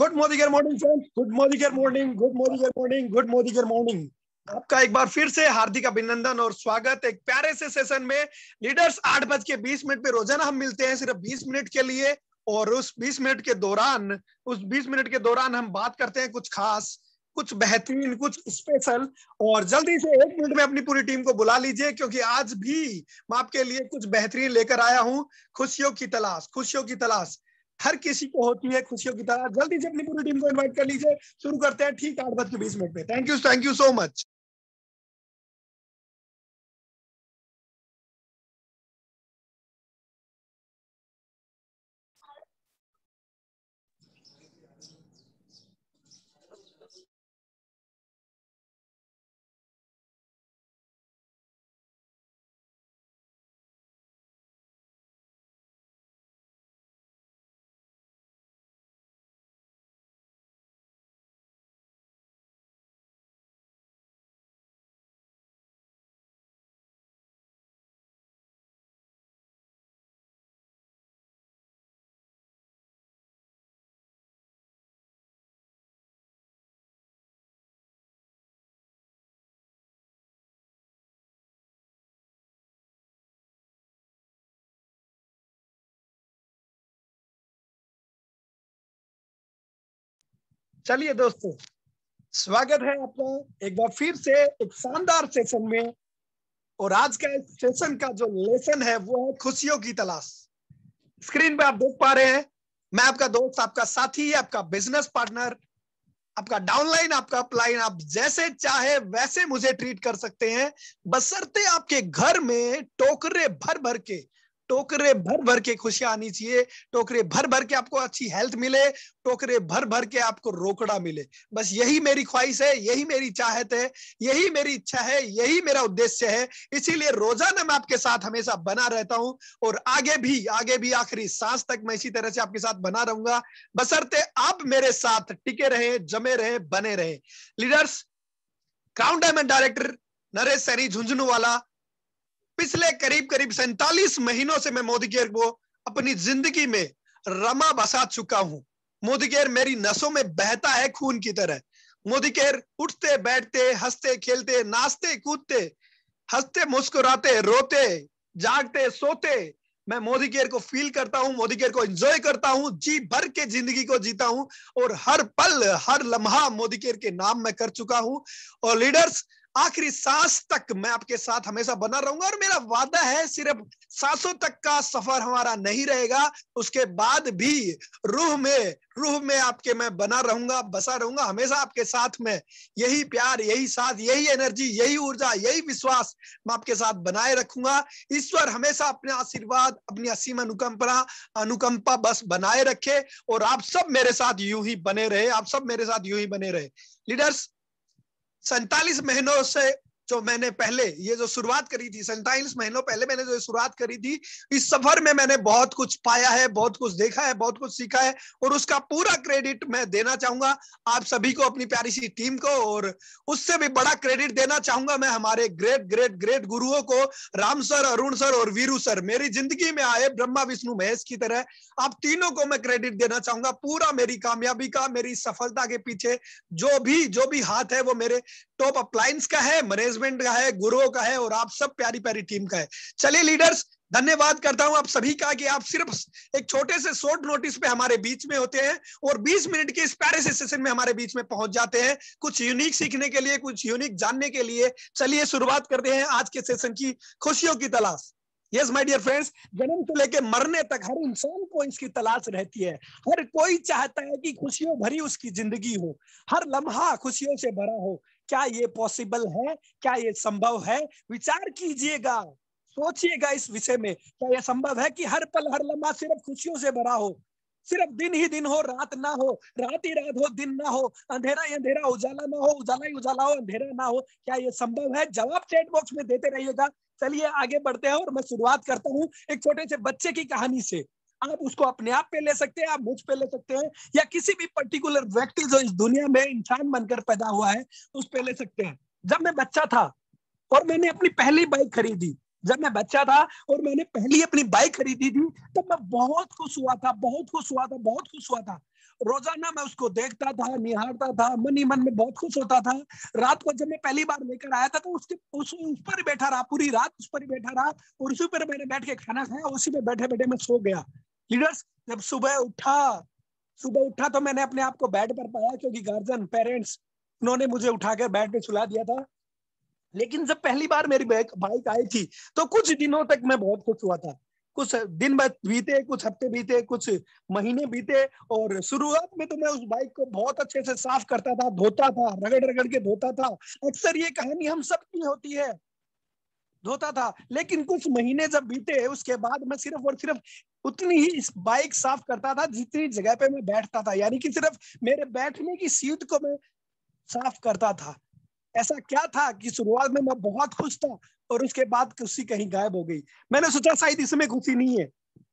good Modi good morning good Modi good morning good Modi good morning good Modi good morning आपका एक बार फिर से हार्दिक अभिनंदन और स्वागत एक प्यारे से सेशन में लीडर्स आठ बज के बीस मिनट पे रोजाना हम मिलते हैं सिर्फ बीस मिनट के लिए और उस बीस मिनट के दौरान उस बीस मिनट के दौरान हम बात करते हैं कुछ खास कुछ बेहतरीन कुछ स्पेशल और जल्दी से एक मिनट में अपनी पूरी टीम को बुला लीजिए क्योंकि आज भी मैं आपके लिए कुछ बेहतरीन लेकर आया हूँ खुशियों की तलाश खुशियों की तलाश हर किसी को होती है खुशियों की तरह जल्दी से अपनी पूरी टीम को इनवाइट कर लीजिए शुरू करते हैं ठीक आठ बज के बीस मिनट में thank you thank you so much चलिए दोस्तों स्वागत है आपका एक बार फिर से एक शानदार सेशन में और आज का इस सेशन का जो लेसन है वो है खुशियों की तलाश स्क्रीन पे आप देख पा रहे हैं मैं आपका दोस्त आपका साथी आपका बिजनेस पार्टनर आपका डाउनलाइन आपका अपलाइन आप जैसे चाहे वैसे मुझे ट्रीट कर सकते हैं बसरते आपके घर में टोकरे भर भर के टोकरे भर भर के खुशियां आनी चाहिए टोकरे भर भर के आपको अच्छी हेल्थ मिले टोकरे भर भर के आपको रोकड़ा मिले बस यही मेरी ख्वाहिश है यही मेरी चाहत है यही मेरी इच्छा है यही मेरा उद्देश्य है इसीलिए रोजाना मैं आपके साथ हमेशा बना रहता हूं और आगे भी आगे भी आखिरी सांस तक मैं इसी तरह से आपके साथ बना रहूंगा बसरते आप मेरे साथ टिके रहे जमे रहे बने रहे leaders crown diamond director Naresh Saini Jhunjhunu वाला पिछले करीब करीब सैतालीस महीनों से मैं मोदी केयर को अपनी जिंदगी में रमा बसा चुका हूं मोदी केयर मेरी नसों में बहता है खून की तरह मोदी केयर उठते बैठते हंसते खेलते नाचते कूदते हंसते मुस्कुराते रोते जागते सोते मैं मोदी केयर को फील करता हूं मोदी केयर को एंजॉय करता हूं जी भर के जिंदगी को जीता हूं और हर पल हर लम्हा मोदी केयर के नाम में कर चुका हूं और लीडर्स आखिरी सांस तक मैं आपके साथ हमेशा बना रहूंगा और मेरा वादा है सिर्फ सांसों तक का सफर हमारा नहीं रहेगा उसके बाद भी रूह में रूह में आपके मैं बना रहूंगा बसा रहूंगा हमेशा आपके साथ में यही प्यार यही साथ यही एनर्जी यही ऊर्जा यही विश्वास मैं आपके साथ बनाए रखूंगा ईश्वर हमेशा अपने आशीर्वाद अपनी असीम अनुकंपा अनुकंपा बस बनाए रखे और आप सब मेरे साथ यूं ही बने रहे आप सब मेरे साथ यूं ही बने रहे लीडर्स सैतालीस महीनों से जो तो मैंने पहले ये जो शुरुआत करी थी सैतालीस महीनों पहले मैंने जो शुरुआत करी थी इस सफर में मैंने बहुत कुछ पाया है बहुत कुछ देखा है बहुत कुछ सीखा है और उसका पूरा क्रेडिट मैं देना चाहूंगा आप सभी को अपनी प्यारी सी टीम को और उससे भी बड़ा क्रेडिट देना चाहूंगा मैं हमारे ग्रेट ग्रेट ग्रेट गुरुओं को राम सर अरुण सर और वीरू सर मेरी जिंदगी में आए ब्रह्मा विष्णु महेश की तरह आप तीनों को मैं क्रेडिट देना चाहूंगा पूरा मेरी कामयाबी का मेरी सफलता के पीछे जो भी जो भी हाथ है वो मेरे टॉप अप्लायंस का है मनेज मैनेजमेंट का है गुरुओं का है और आप सब प्यारी प्यारी टीम का है चलिए लीडर्स धन्यवाद करता हूं आप सभी का कि आप सिर्फ एक छोटे से शॉर्ट नोटिस पे हमारे बीच में होते हैं और 20 मिनट के इस प्यारे से सेशन में हमारे बीच में पहुंच जाते हैं कुछ यूनिक सीखने के लिए कुछ यूनिक जानने के लिए चलिए शुरुआत करते हैं आज के सेशन की खुशियों की तलाश यस माय डियर फ्रेंड्स जन्म से लेके मरने तक हर इंसान को इसकी तलाश रहती है हर कोई चाहता है कि खुशियों भरी उसकी जिंदगी हो हर लम्हा खुशियों से भरा हो क्या ये पॉसिबल है क्या ये संभव है विचार कीजिएगा सोचिएगा इस विषय में क्या यह संभव है कि हर पल हर लम्हा सिर्फ खुशियों से भरा हो सिर्फ दिन ही दिन हो रात ना हो रात ही रात हो दिन ना हो अंधेरा ही अंधेरा उजाला ना हो उजाला ही उजाला हो अंधेरा ना हो क्या ये संभव है जवाब चैट बॉक्स में देते रहिएगा चलिए आगे बढ़ते हैं और मैं शुरुआत करता हूँ एक छोटे से बच्चे की कहानी से आप उसको अपने आप पे ले सकते हैं आप मुझ पे ले सकते हैं या किसी भी पर्टिकुलर व्यक्ति जो इस दुनिया में इंसान बनकर पैदा हुआ है उस पे ले सकते हैं जब मैं बच्चा था और मैंने अपनी पहली बाइक खरीदी जब मैं बच्चा था और मैंने पहली अपनी बाइक खरीदी थी तब तो मैं बहुत खुश हुआ था बहुत खुश हुआ था बहुत खुश हुआ था रोजाना मैं उसको देखता था निहारता था मन ही मन में बहुत खुश होता था रात को जब मैं पहली बार लेकर आया था तो उसके उस, उस पर बैठा रहा पूरी रात उस पर ही बैठा रहा और उसी पर मैंने बैठ के खाना खाया उसी पर बैठे बैठे मैं सो गया लीडर्स जब सुबह उठा सुबह उठा तो मैंने अपने आप को बेड पर पाया क्योंकि गार्जियन पेरेंट्स उन्होंने मुझे उठाकर बेड पे सुला दिया था लेकिन जब पहली बार मेरी बाइक आई थी तो कुछ दिनों तक मैं बहुत खुश हुआ था कुछ दिन बीते कुछ हफ्ते बीते कुछ महीने बीते और शुरुआत में तो मैं उस बाइक को बहुत अच्छे से साफ करता था धोता था रगड़ रगड़ के धोता था अक्सर ये कहानी हम सब की होती है धोता था लेकिन कुछ महीने जब बीते उसके बाद मैं सिर्फ और सिर्फ उतनी ही बाइक साफ करता था जितनी जगह पे मैं बैठता था यानी कि सिर्फ मेरे बैठने की सीट को मैं साफ करता था ऐसा क्या था कि शुरुआत में मैं बहुत खुश था और उसके बाद खुशी कहीं गायब हो गई मैंने सोचा शायद इसमें खुशी नहीं है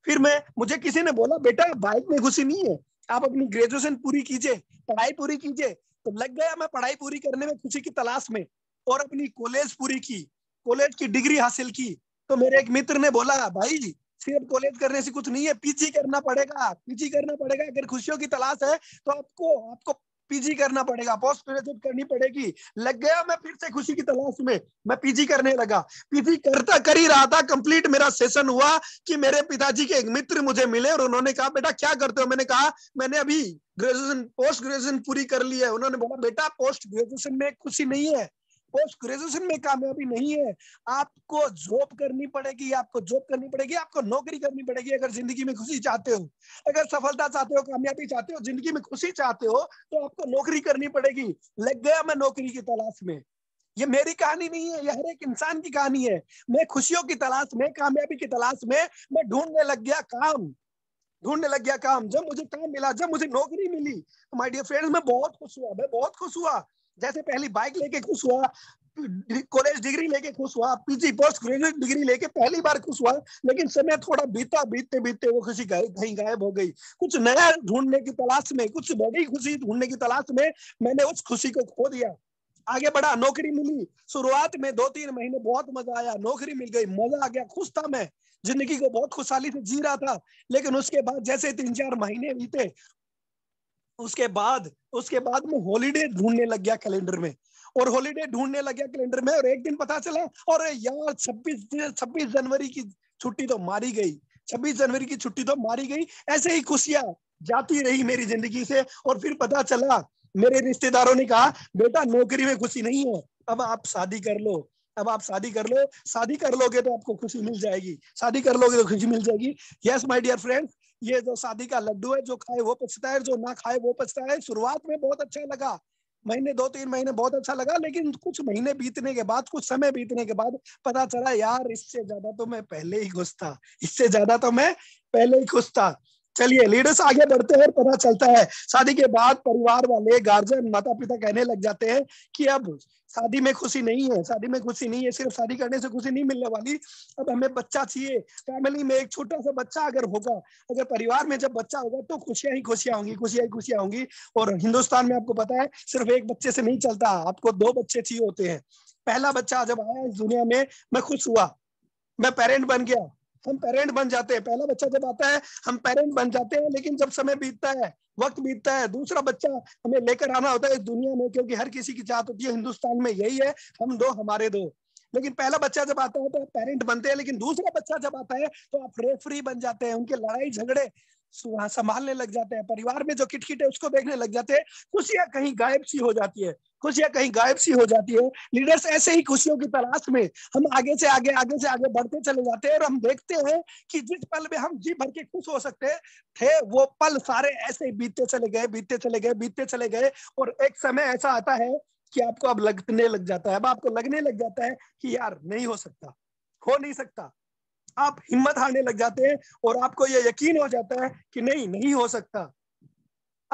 फिर मैं मुझे किसी ने बोला बेटा बाइक में खुशी नहीं है आप अपनी ग्रेजुएशन पूरी कीजिए पढ़ाई पूरी कीजिए तो लग गया मैं पढ़ाई पूरी करने में खुशी की तलाश में और अपनी कॉलेज पूरी की कॉलेज की डिग्री हासिल की तो मेरे एक मित्र ने बोला भाई सिर्फ कॉलेज करने से कुछ नहीं है पीजी करना पड़ेगा पीजी करना पड़ेगा अगर खुशियों की तलाश है तो आपको आपको पीजी करना पड़ेगा पोस्ट ग्रेजुएट करनी पड़ेगी लग गया मैं फिर से खुशी की तलाश में मैं पीजी करने लगा पीजी करता कर ही रहा था कंप्लीट मेरा सेशन हुआ कि मेरे पिताजी के एक मित्र मुझे मिले और उन्होंने कहा बेटा क्या करते हो मैंने कहा मैंने अभी ग्रेजुएशन पोस्ट ग्रेजुएशन पूरी कर ली है उन्होंने बोला बेटा पोस्ट ग्रेजुएशन में खुशी नहीं है पोस्ट ग्रेजुएशन में कामयाबी नहीं है आपको जॉब करनी पड़ेगी आपको जॉब करनी पड़ेगी आपको नौकरी करनी पड़ेगी अगर जिंदगी में खुशी चाहते हो अगर सफलता चाहते हो कामयाबी चाहते हो जिंदगी में खुशी चाहते हो तो आपको नौकरी करनी पड़ेगी लग गया मैं नौकरी की तलाश में ये मेरी कहानी नहीं है ये हर एक इंसान की कहानी है मैं खुशियों की तलाश में कामयाबी की तलाश में मैं ढूंढने लग गया काम ढूंढने लग गया काम जब मुझे काम मिला जब मुझे नौकरी मिली तो माय डियर फ्रेंड्स मैं बहुत खुश हुआ मैं बहुत खुश हुआ जैसे पहली बाइक लेके खुश हुआ कॉलेज डिग्री लेके खुश हुआ पीजी पोस्ट ग्रेजुएट डिग्री लेके पहली बार खुश हुआ लेकिन समय थोड़ा बीता बीतते बीतते वो खुशी कहीं गायब हो गई कुछ नया ढूंढने की तलाश में कुछ बड़ी खुशी ढूंढने की तलाश में मैंने उस खुशी को खो दिया आगे बढ़ा नौकरी मिली शुरुआत में दो तीन महीने बहुत मजा आया नौकरी मिल गई मजा आ गया खुश था मैं जिंदगी को बहुत खुशहाली से जी रहा था लेकिन उसके बाद जैसे तीन चार महीने बीते उसके बाद उसके बाद मैं हॉलीडे ढूंढने लग गया कैलेंडर में और हॉलीडे ढूंढने लग गया कैलेंडर में और एक दिन पता चला और यार छब्बीस छब्बीस जनवरी की छुट्टी तो मारी गई छब्बीस जनवरी की छुट्टी तो मारी गई ऐसे ही खुशियां जाती रही मेरी जिंदगी से और फिर पता चला मेरे रिश्तेदारों ने कहा बेटा नौकरी में खुशी नहीं है अब आप शादी कर लो अब आप शादी कर लो शादी कर लोगे तो आपको खुशी मिल जाएगी शादी कर लोगे तो खुशी मिल जाएगी यस माय डियर फ्रेंड्स ये जो शादी का लड्डू है जो खाए वो पछता है जो ना खाए वो पछता है शुरुआत में बहुत अच्छा लगा महीने दो तीन महीने बहुत अच्छा लगा लेकिन कुछ महीने बीतने के बाद कुछ समय बीतने के बाद पता चला यार इससे ज्यादा तो मैं पहले ही खुश था इससे ज्यादा तो मैं पहले ही खुश था चलिए लीडर्स आगे बढ़ते हैं पता चलता है शादी के बाद परिवार वाले गार्जियन माता पिता कहने लग जाते हैं कि अब शादी में खुशी नहीं है शादी में खुशी नहीं है सिर्फ शादी करने से खुशी नहीं मिलने वाली अब हमें बच्चा चाहिए फैमिली में एक छोटा सा बच्चा अगर होगा अगर परिवार में जब बच्चा होगा तो खुशियां ही खुशियां होंगी खुशियां ही खुशियां होंगी और हिंदुस्तान में आपको पता है सिर्फ एक बच्चे से नहीं चलता आपको दो बच्चे चाहिए होते हैं पहला बच्चा जब आया इस दुनिया में मैं खुश हुआ मैं पेरेंट बन गया हम पेरेंट बन जाते हैं पहला बच्चा जब आता है हम पेरेंट बन जाते हैं लेकिन जब समय बीतता है वक्त बीतता है दूसरा बच्चा हमें लेकर आना होता है इस दुनिया में क्योंकि हर किसी की चाहत होती है हिंदुस्तान में यही है हम दो हमारे दो लेकिन पहला बच्चा जब आता है तो आप पेरेंट बनते हैं लेकिन दूसरा बच्चा जब आता है तो आप रेफरी बन जाते हैं उनके लड़ाई झगड़े संभालने लग जाते हैं परिवार में जो किटकिट है उसको देखने लग जाते हैं खुशियां कहीं गायब सी हो जाती है खुशियां कहीं गायब सी हो जाती है लीडर्स ऐसे ही खुशियों की तलाश में हम आगे से आगे आगे से आगे बढ़ते चले जाते हैं और हम देखते हैं कि जिस पल में हम जी भर के खुश हो सकते थे वो पल सारे ऐसे ही बीतते चले गए बीतते चले गए बीतते चले गए और एक समय ऐसा आता है कि आपको अब लगने लग जाता है अब आपको लगने लग जाता है कि यार नहीं हो सकता हो नहीं सकता आप हिम्मत हारने लग जाते हैं और आपको यह यकीन हो जाता है कि नहीं नहीं हो सकता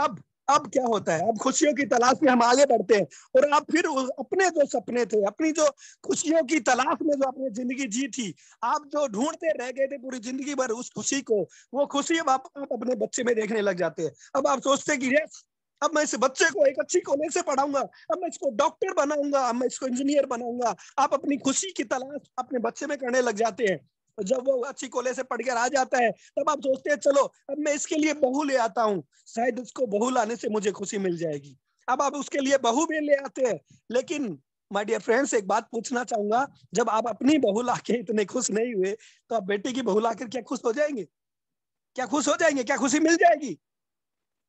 अब अब क्या होता है अब खुशियों की तलाश में हम आगे बढ़ते हैं और आप फिर अपने जो सपने थे अपनी जो खुशियों की तलाश में जो आपने जिंदगी जी थी आप जो ढूंढते रह गए थे पूरी जिंदगी भर उस खुशी को वो खुशी अब आप, आप अपने बच्चे में देखने लग जाते हैं अब आप सोचते कि यस अब मैं इस बच्चे को एक अच्छी कॉलेज से पढ़ाऊंगा अब मैं इसको डॉक्टर बनाऊंगा अब मैं इसको इंजीनियर बनाऊंगा आप अपनी खुशी की तलाश अपने बच्चे में करने लग जाते हैं जब वो अच्छी कोले से पढ़ के आ जाता है तब आप सोचते हैं चलो अब मैं इसके लिए बहू ले आता हूँ शायद उसको बहू लाने से मुझे खुशी मिल जाएगी अब आप उसके लिए बहू भी ले आते हैं लेकिन माय डियर फ्रेंड्स एक बात पूछना चाहूंगा जब आप अपनी बहू ला के इतने खुश नहीं हुए तो आप बेटी की बहू ला क्या खुश हो जाएंगे क्या खुश हो जाएंगे क्या खुशी मिल जाएगी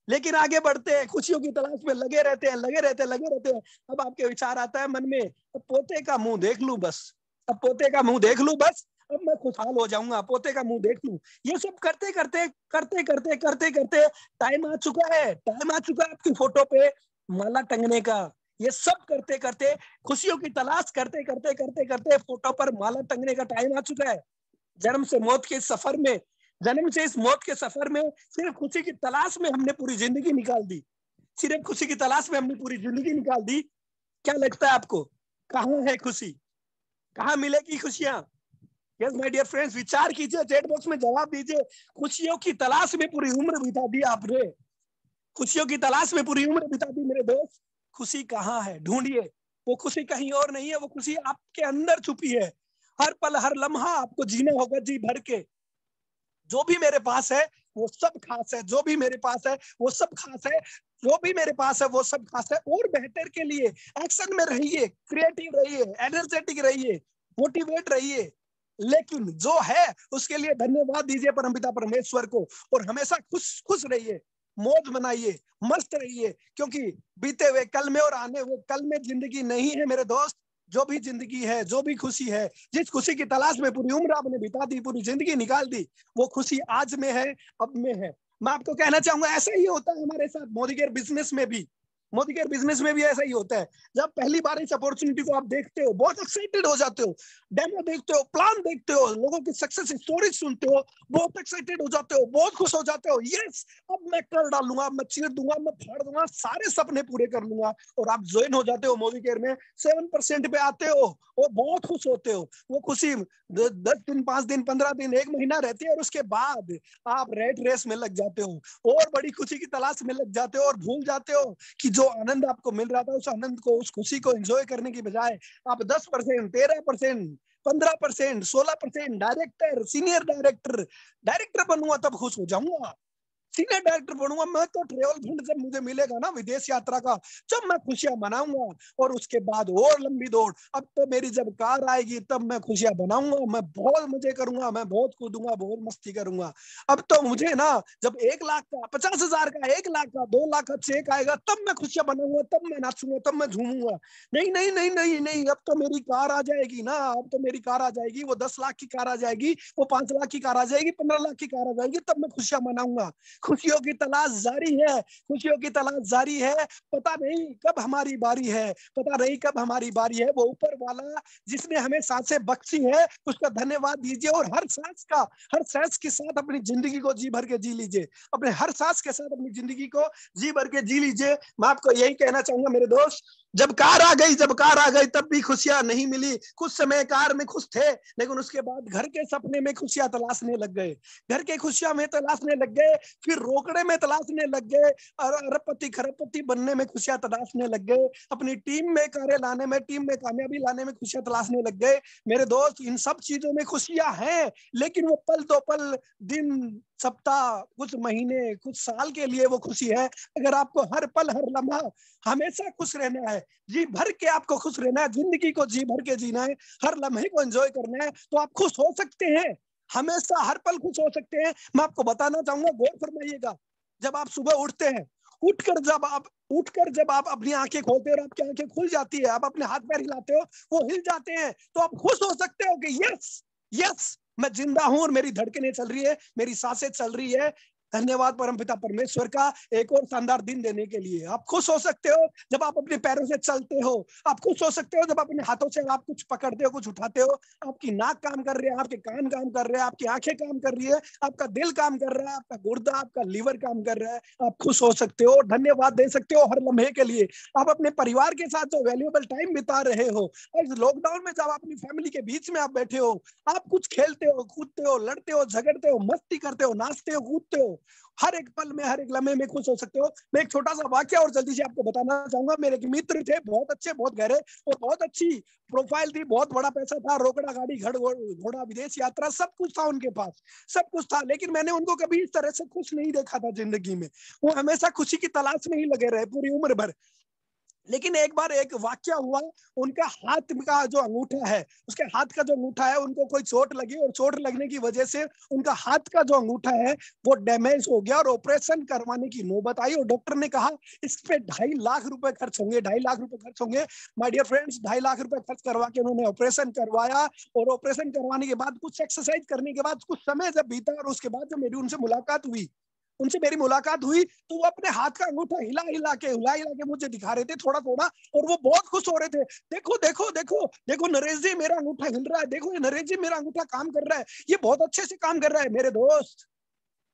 लेकिन आगे बढ़ते हैं खुशियों की तलाश में लगे रहते हैं लगे रहते हैं लगे रहते हैं अब आपके विचार आता है मन में तो पोते का मुंह देख लू बस अब पोते का मुंह देख लू बस अब मैं खुशहाल हो जाऊंगा पोते का मुंह देख लू ये सब करते करते करते करते करते करते टाइम आ चुका है टाइम आ चुका है आपकी फोटो पे माला टंगने का ये सब करते करते खुशियों की तलाश करते करते करते करते फोटो पर माला टंगने का टाइम आ चुका है जन्म से मौत के सफर में जन्म से इस मौत के सफर में सिर्फ खुशी की तलाश में हमने पूरी जिंदगी निकाल दी सिर्फ खुशी की तलाश में हमने पूरी जिंदगी निकाल दी क्या लगता है आपको कहाँ है खुशी कहा मिलेगी खुशियां यस माय डियर फ्रेंड्स विचार कीजिए चैट बॉक्स में जवाब दीजिए खुशियों की तलाश में पूरी उम्र बिता दी आपने खुशियों की तलाश में पूरी उम्र बिता दी मेरे दोस्त खुशी कहाँ है ढूंढिए वो खुशी कहीं और नहीं है वो खुशी आपके अंदर छुपी है हर पल हर लम्हा आपको जीना होगा जी भर के जो भी मेरे पास है वो सब खास है जो भी मेरे पास है वो सब खास है जो भी मेरे पास है वो सब खास है और बेहतर के लिए एक्शन में रहिए क्रिएटिव रहिए एनर्जेटिक रहिए मोटिवेट रहिए लेकिन जो है उसके लिए धन्यवाद दीजिए परमपिता परमेश्वर को और हमेशा खुश खुश रहिए मौज मनाइए मस्त रहिए क्योंकि बीते हुए कल में और आने हुए कल में जिंदगी नहीं है मेरे दोस्त जो भी जिंदगी है जो भी खुशी है जिस खुशी की तलाश में पूरी उम्र आपने बिता दी पूरी जिंदगी निकाल दी वो खुशी आज में है अब में है मैं आपको कहना चाहूंगा ऐसा ही होता है हमारे साथ मोदी बिजनेस में भी मोदी के बिजनेस में भी ऐसा ही होता है जब पहली बार इस अपॉर्चुनिटी को आप देखते हो बहुत एक्साइटेड हो जाते हो डेमो देखते हो प्लान देखते हो लोगों की सक्सेस स्टोरी सुनते हो बहुत एक्साइटेड हो जाते हो बहुत खुश हो जाते हो यस अब मैं कर डालूंगा मैं चीर दूंगा मैं फाड़ दूंगा सारे सपने पूरे कर लूंगा और आप ज्वाइन हो जाते हो मोदी केयर में सेवन परसेंट पे आते हो वो बहुत खुश होते हो वो खुशी दस दिन पांच दिन पंद्रह दिन एक महीना रहती है और उसके बाद आप रेड रेस में लग जाते हो और बड़ी खुशी की तलाश में लग जाते हो और भूल जाते हो कि जो आनंद आपको मिल रहा था उस आनंद को उस खुशी को एंजॉय करने की बजाय आप दस परसेंट तेरह परसेंट पंद्रह परसेंट सोलह percent director senior director director बनूंगा तब खुश हो जाऊंगा सीनियर डायरेक्टर बनूंगा मैं तो ट्रेवल फंड से मुझे मिलेगा ना विदेश यात्रा का जब मैं खुशियां मनाऊंगा और उसके बाद और लंबी दौड़ अब तो मेरी जब कार आएगी तब मैं खुशियां बनाऊंगा मैं बहुत मजे करूंगा मैं बहुत कूदूंगा बहुत मस्ती करूंगा अब तो मुझे ना जब एक लाख का पचास हजार का एक लाख का दो लाख का चेक आएगा तब मैं खुशियां बनाऊंगा तब मैं नाचूंगा तब मैं झूमूंगा नहीं नहीं नहीं नहीं नहीं अब तो मेरी कार आ जाएगी ना अब तो मेरी कार आ जाएगी वो दस लाख की कार आ जाएगी वो पांच लाख की कार आ जाएगी पंद्रह लाख की कार आ जाएगी तब मैं खुशियां मनाऊंगा खुशियों की तलाश जारी है खुशियों की तलाश जारी है पता नहीं कब हमारी बारी है पता नहीं कब हमारी बारी है वो ऊपर वाला जिसने हमें सांसें बख्शी है उसका धन्यवाद दीजिए और हर सांस का हर सांस के साथ अपनी जिंदगी को जी भर के जी लीजिए अपने हर सांस के साथ अपनी जिंदगी को जी भर के जी लीजिए मैं आपको यही कहना चाहूंगा मेरे दोस्त जब कार आ गई जब कार आ गई तब भी खुशियां नहीं मिली कुछ समय कार में खुश थे लेकिन उसके बाद घर के सपने में खुशियां तलाशने लग गए घर के खुशियां में तलाशने लग गए फिर रोकड़े में तलाशने लग गए अरबपति खरबपति बनने में खुशियां तलाशने लग गए अपनी टीम में कार्य लाने में टीम में कामयाबी लाने में खुशियां तलाशने लग गए मेरे दोस्त इन सब चीजों में खुशियां हैं लेकिन वो पल दो पल दिन सप्ताह कुछ महीने कुछ साल के लिए वो खुशी है अगर आपको हर पल हर लम्हा हमेशा खुश रहना है जी भर के आपको खुश रहना है जिंदगी को जी भर के जीना है हर लम्हे को एंजॉय करना है तो आप खुश हो सकते हैं हमेशा हर पल खुश हो सकते हैं मैं आपको बताना चाहूंगा गौर फरमाइएगा जब आप सुबह उठते हैं उठकर जब आप उठकर जब आप अपनी आंखें खोलते हो और आपकी आंखें खुल जाती है आप अपने हाथ पैर हिलाते हो वो हिल जाते हैं तो आप खुश हो सकते हो कि यस यस मैं जिंदा हूं और मेरी धड़कने चल रही है मेरी सांसें चल रही है धन्यवाद परमपिता परमेश्वर का एक और शानदार दिन देने के लिए आप खुश हो सकते हो जब आप अपने पैरों से चलते हो आप खुश हो सकते हो जब अपने हाथों से आप कुछ पकड़ते हो कुछ उठाते हो आपकी नाक काम कर रही है आपके कान काम कर रहे हैं आपकी आंखें काम कर रही है आपका दिल काम कर रहा है आपका गुर्दा आपका लीवर काम कर रहा है आप खुश हो सकते हो धन्यवाद दे सकते हो हर लम्हे के लिए आप अपने परिवार के साथ जो वैल्यूएबल टाइम बिता रहे हो और लॉकडाउन में जब आप अपनी फैमिली के बीच में आप बैठे हो आप कुछ खेलते हो कूदते हो लड़ते हो झगड़ते हो मस्ती करते हो नाचते हो कूदते हो हूँ हर एक पल में हर एक लम्हे में खुश हो सकते हो मैं एक छोटा सा वाक्य और जल्दी से आपको बताना चाहूंगा मेरे एक मित्र थे बहुत अच्छे बहुत गहरे और बहुत अच्छी प्रोफाइल थी बहुत बड़ा पैसा था रोकड़ा गाड़ी घर घोड़ा विदेश यात्रा सब कुछ था उनके पास सब कुछ था लेकिन मैंने उनको कभी इस तरह से खुश नहीं देखा था जिंदगी में वो हमेशा खुशी की तलाश में ही लगे रहे पूरी उम्र भर लेकिन एक बार एक वाक्य हुआ उनका हाथ का जो अंगूठा है उसके हाथ का जो अंगूठा है उनको कोई चोट लगी और चोट लगने की वजह से उनका हाथ का जो अंगूठा है वो डैमेज हो गया और ऑपरेशन करवाने की नौबत आई और डॉक्टर ने कहा इस पे ढाई लाख रुपए खर्च होंगे ढाई लाख रुपए खर्च होंगे माई डियर फ्रेंड्स ढाई लाख रुपए खर्च करवा के उन्होंने ऑपरेशन करवाया और ऑपरेशन करवाने के बाद कुछ एक्सरसाइज करने के बाद कुछ समय जब बीता और उसके बाद जब मेरी उनसे मुलाकात हुई उनसे मेरी मुलाकात हुई तो वो अपने हाथ का अंगूठा हिला हिला के हिला हिला के मुझे दिखा रहे थे थोड़ा थोड़ा और वो बहुत खुश हो रहे थे देखो देखो देखो देखो नरेश जी मेरा अंगूठा हिल रहा है देखो ये नरेश जी मेरा अंगूठा काम कर रहा है ये बहुत अच्छे से काम कर रहा है मेरे दोस्त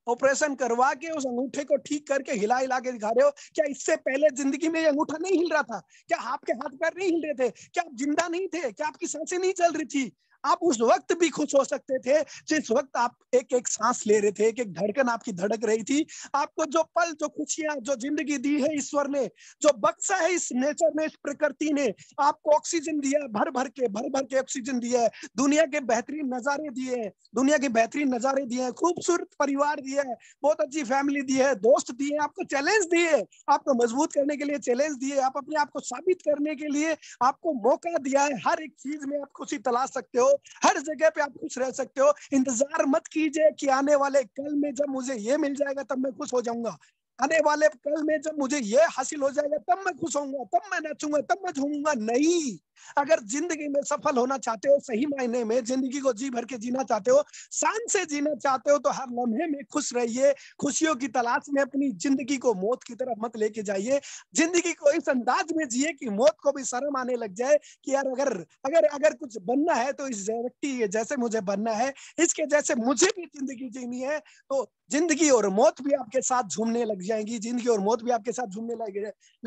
ऑपरेशन करवा के उस अंगूठे को ठीक करके हिला हिला के दिखा रहे हो क्या इससे पहले जिंदगी में ये अंगूठा नहीं हिल रहा था क्या आपके हाथ पैर नहीं हिल रहे थे क्या आप जिंदा नहीं थे क्या आपकी सांसें नहीं चल रही थी आप उस वक्त भी खुश हो सकते थे जिस वक्त आप एक एक सांस ले रहे थे एक एक धड़कन आपकी धड़क रही थी आपको जो पल जो खुशियां जो जिंदगी दी है ईश्वर ने जो बक्सा है इस नेचर ने इस प्रकृति ने आपको ऑक्सीजन दिया भर भर के भर भर के ऑक्सीजन दिया है दुनिया के बेहतरीन नजारे दिए हैं दुनिया के बेहतरीन नजारे दिए हैं खूबसूरत परिवार दिया है बहुत अच्छी फैमिली दी है दोस्त दिए आपको चैलेंज दिए आपको मजबूत करने के लिए चैलेंज दिए आप अपने आप को साबित करने के लिए आपको मौका दिया है हर एक चीज में आप खुशी तलाश सकते हो हर जगह पे आप खुश रह सकते हो इंतजार मत कीजिए कि आने वाले कल में जब मुझे ये मिल जाएगा तब मैं खुश हो जाऊंगा आने वाले कल में जब मुझे ये हासिल हो जाएगा तब मैं खुश होऊंगा तब मैं नचूंगा तब मैं झूमूंगा नहीं अगर जिंदगी में सफल होना चाहते हो सही मायने में जिंदगी को जी भर के जीना चाहते हो शान से जीना चाहते हो तो हर लम्हे में खुश रहिए खुशियों की तलाश में अपनी जिंदगी को मौत की तरफ मत लेके जाइए जिंदगी को इस अंदाज में जिए कि मौत को भी शर्म आने लग जाए कि यार अगर अगर अगर कुछ बनना है तो इस व्यक्ति जैसे मुझे बनना है इसके जैसे मुझे भी जिंदगी जीनी है तो जिंदगी और मौत भी आपके साथ झूमने लग जाएंगी जिंदगी और मौत भी आपके साथ झूमने लग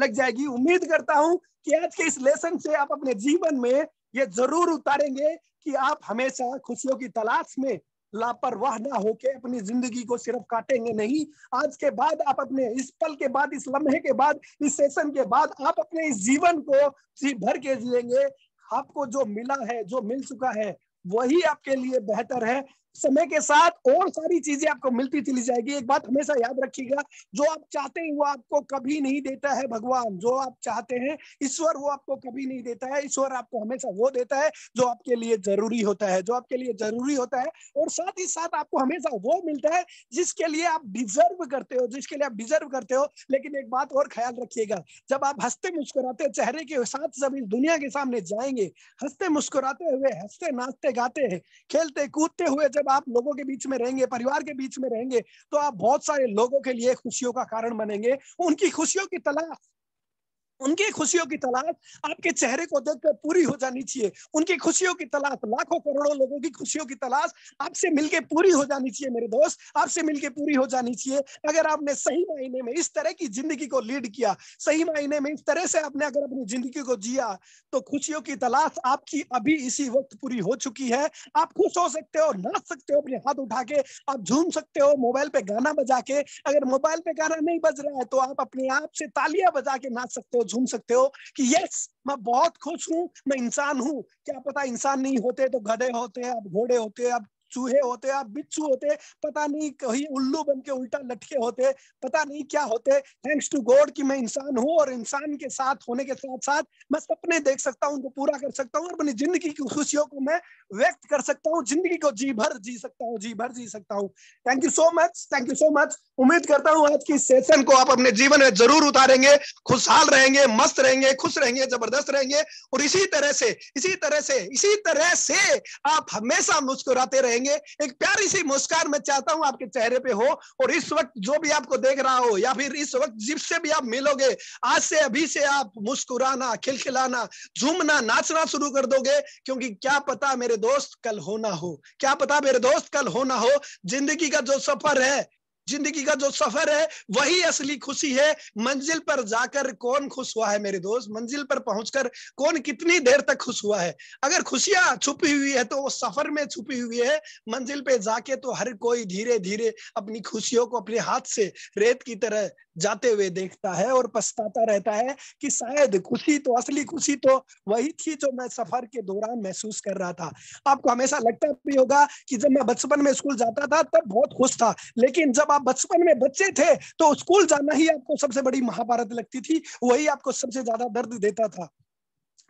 लग जाएगी उम्मीद करता हूं कि आज के इस लेसन से आप अपने जीवन में ये जरूर उतारेंगे कि आप हमेशा खुशियों की तलाश में लापरवाह ना होके अपनी जिंदगी को सिर्फ काटेंगे नहीं आज के बाद आप अपने इस पल के बाद इस लम्हे के बाद इस सेशन के बाद आप अपने इस जीवन को जी भर के जिएंगे आपको जो मिला है जो मिल चुका है वही आपके लिए बेहतर है समय के साथ और सारी चीजें आपको मिलती चली जाएगी एक बात हमेशा याद रखिएगा जो आप चाहते हैं वो आपको कभी नहीं देता है भगवान जो आप चाहते हैं ईश्वर वो आपको कभी नहीं देता है ईश्वर आपको हमेशा वो देता है जो आपके लिए जरूरी होता है जो आपके लिए जरूरी होता है और साथ ही साथ आपको हमेशा वो मिलता है जिसके लिए आप डिजर्व करते हो जिसके लिए आप डिजर्व करते हो लेकिन एक बात और ख्याल रखिएगा जब आप हंसते मुस्कुराते चेहरे के साथ जब इस दुनिया के सामने जाएंगे हंसते मुस्कुराते हुए हंसते नाचते गाते खेलते कूदते हुए जब जब आप लोगों के बीच में रहेंगे परिवार के बीच में रहेंगे तो आप बहुत सारे लोगों के लिए खुशियों का कारण बनेंगे उनकी खुशियों की तलाश उनकी खुशियों की तलाश आपके चेहरे को देखकर पूरी हो जानी चाहिए उनकी खुशियों की तलाश लाखों करोड़ों लोगों की खुशियों की तलाश आपसे मिलके पूरी हो जानी चाहिए मेरे दोस्त आपसे मिलके पूरी हो जानी चाहिए अगर आपने सही मायने में इस तरह की जिंदगी को लीड किया सही मायने में इस तरह से आपने अगर अपनी जिंदगी को जिया तो खुशियों की तलाश आपकी अभी इसी वक्त पूरी हो चुकी है आप खुश हो सकते हो नाच सकते हो अपने हाथ उठा के आप झूम सकते हो मोबाइल पे गाना बजा के अगर मोबाइल पे गाना नहीं बज रहा है तो आप अपने आप से तालियां बजा के नाच सकते हो झूम सकते हो कि यस मैं बहुत खुश हूँ मैं इंसान हूँ क्या पता इंसान नहीं होते तो गधे होते अब घोड़े होते अब चूहे होते आप बिच्छू होते पता नहीं कहीं उल्लू बन के उल्टा लटके होते पता नहीं क्या होते थैंक्स टू गॉड कि मैं इंसान हूँ और इंसान के साथ होने के साथ साथ मैं सपने देख सकता हूँ उनको पूरा कर सकता हूँ और अपनी जिंदगी की खुशियों को मैं व्यक्त कर सकता हूँ जिंदगी को जी भर जी सकता हूँ जी भर जी सकता हूँ thank you so much thank you so much उम्मीद करता हूँ आज की सेशन को आप अपने जीवन में जरूर उतारेंगे खुशहाल रहेंगे मस्त रहेंगे खुश रहेंगे जबरदस्त रहेंगे और इसी तरह से इसी तरह से इसी तरह से आप हमेशा मुस्कुराते रहेंगे करेंगे एक प्यारी सी मुस्कान मैं चाहता हूं आपके चेहरे पे हो और इस वक्त जो भी आपको देख रहा हो या फिर इस वक्त जिससे भी आप मिलोगे आज से अभी से आप मुस्कुराना खिलखिलाना झूमना नाचना शुरू कर दोगे क्योंकि क्या पता मेरे दोस्त कल होना हो क्या पता मेरे दोस्त कल होना हो जिंदगी का जो सफर है जिंदगी का जो सफर है वही असली खुशी है मंजिल पर जाकर कौन खुश हुआ है मेरे दोस्त मंजिल पर पहुंचकर कौन कितनी देर तक खुश हुआ है अगर खुशियां छुपी हुई है तो वो सफर में छुपी हुई है मंजिल पे जाके तो हर कोई धीरे धीरे अपनी खुशियों को अपने हाथ से रेत की तरह जाते हुए देखता है और पछताता रहता है कि शायद खुशी तो असली खुशी तो वही थी जो मैं सफर के दौरान महसूस कर रहा था आपको हमेशा लगता भी होगा कि जब मैं बचपन में स्कूल जाता था तब बहुत खुश था लेकिन जब आप बचपन में बच्चे थे तो स्कूल जाना ही आपको सबसे बड़ी महाभारत लगती थी वही आपको सबसे ज्यादा दर्द देता था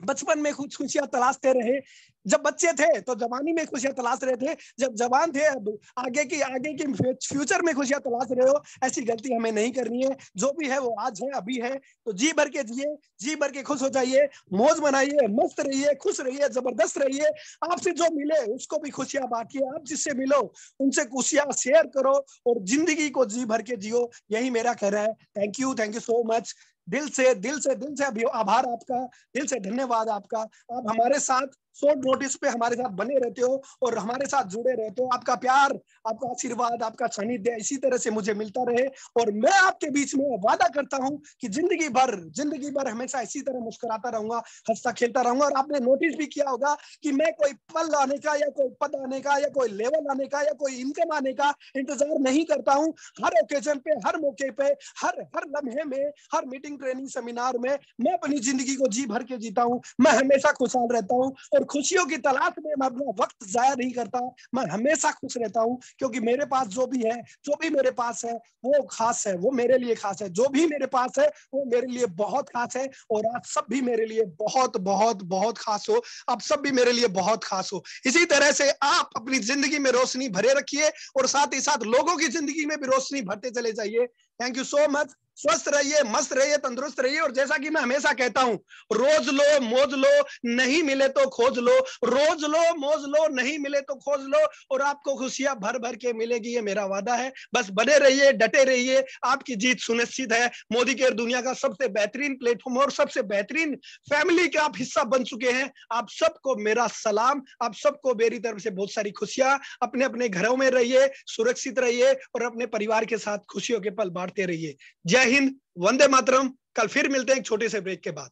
बचपन में खुद खुशियां तलाशते रहे जब बच्चे थे तो जवानी में खुशियां तलाश रहे थे जब जवान थे आगे की आगे की फ्यूचर में खुशियां तलाश रहे हो ऐसी गलती हमें नहीं करनी है जो भी है वो आज है अभी है तो जी भर के जिए जी भर के खुश हो जाइए मौज मनाइए मस्त रहिए खुश रहिए जबरदस्त रहिए आपसे जो मिले उसको भी खुशियां बांटिए आप जिससे मिलो उनसे खुशियां शेयर करो और जिंदगी को जी भर के जियो यही मेरा कह रहा है thank you thank you so much दिल से दिल से दिल से अभी आभार आपका दिल से धन्यवाद आपका आप हमारे साथ शॉर्ट नोटिस पे हमारे साथ बने रहते हो और हमारे साथ जुड़े रहते हो आपका प्यार आपका आशीर्वाद आपका सानिध्य इसी तरह से मुझे मिलता रहे और मैं आपके बीच में वादा करता हूँ कि जिंदगी भर जिंदगी भर हमेशा इसी तरह मुस्कुराता रहूंगा हंसता खेलता रहूंगा और आपने नोटिस भी किया होगा कि मैं कोई पल आने का या कोई पद आने का या कोई लेवल आने का या कोई इनकम आने का इंतजार नहीं करता हूँ हर ओकेजन पे हर मौके पे हर हर लम्हे में हर मीटिंग कोचिंग ट्रेनिंग सेमिनार में मैं अपनी जिंदगी को जी भर के जीता हूँ मैं हमेशा खुशहाल रहता हूँ और खुशियों की तलाश में मैं अपना वक्त जाया नहीं करता मैं हमेशा खुश रहता हूँ क्योंकि मेरे पास जो भी है जो भी मेरे पास है वो खास है वो मेरे लिए खास है जो भी मेरे पास है वो मेरे लिए बहुत खास है और आप सब भी मेरे लिए बहुत बहुत बहुत खास हो आप सब भी मेरे लिए बहुत खास हो इसी तरह से आप अपनी जिंदगी में रोशनी भरे रखिए और साथ ही साथ लोगों की जिंदगी में भी रोशनी भरते चले जाइए थैंक यू सो मच स्वस्थ रहिए मस्त रहिए तंदुरुस्त रहिए और जैसा कि मैं हमेशा कहता हूं रोज लो मोज लो नहीं मिले तो खोज लो रोज लो मोज लो नहीं मिले तो खोज लो और आपको खुशियां भर भर के मिलेगी ये मेरा वादा है बस बने रहिए डटे रहिए आपकी जीत सुनिश्चित है मोदी केयर दुनिया का सबसे बेहतरीन प्लेटफॉर्म और सबसे बेहतरीन फैमिली का आप हिस्सा बन चुके हैं आप सबको मेरा सलाम आप सबको मेरी तरफ से बहुत सारी खुशियां अपने अपने घरों में रहिए सुरक्षित रहिए और अपने परिवार के साथ खुशियों के पल बांटते रहिए जय हिंद वंदे मातरम कल फिर मिलते हैं एक छोटे से ब्रेक के बाद